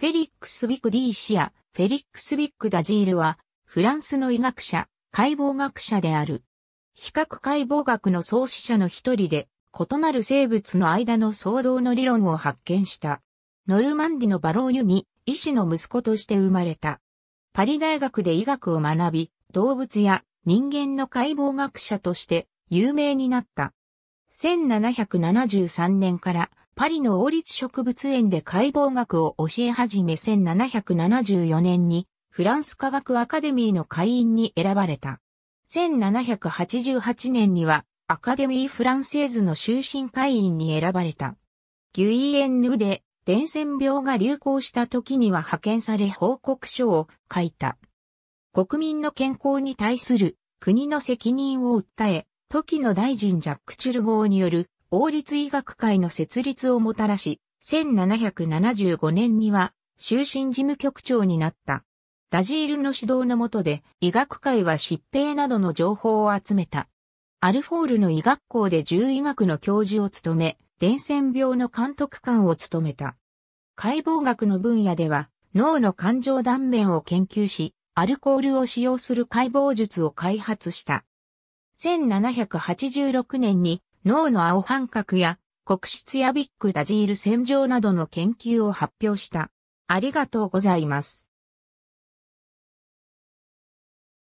フェリックス・ビクディーシア、フェリックス・ビック・ダジールは、フランスの医学者、解剖学者である。比較解剖学の創始者の一人で、異なる生物の間の騒動の理論を発見した。ノルマンディのバローニュに、医師の息子として生まれた。パリ大学で医学を学び、動物や人間の解剖学者として有名になった。1773年からパリの王立植物園で解剖学を教え始め1774年にフランス科学アカデミーの会員に選ばれた。1788年にはアカデミー・フランセーズの終身会員に選ばれた。ギュイエンヌで伝染病が流行した時には派遣され報告書を書いた。国民の健康に対する国の責任を訴え、時の大臣ジャック・チュルゴーによる王立医学会の設立をもたらし、1775年には終身事務局長になった。ダジールの指導の下で医学会は疾病などの情報を集めた。アルフォールの医学校で獣医学の教授を務め、伝染病の監督官を務めた。解剖学の分野では脳の感情断面を研究し、アルコールを使用する解剖術を開発した。1786年に脳の青半角や黒質やビッグダジール戦場などの研究を発表した。ありがとうございます。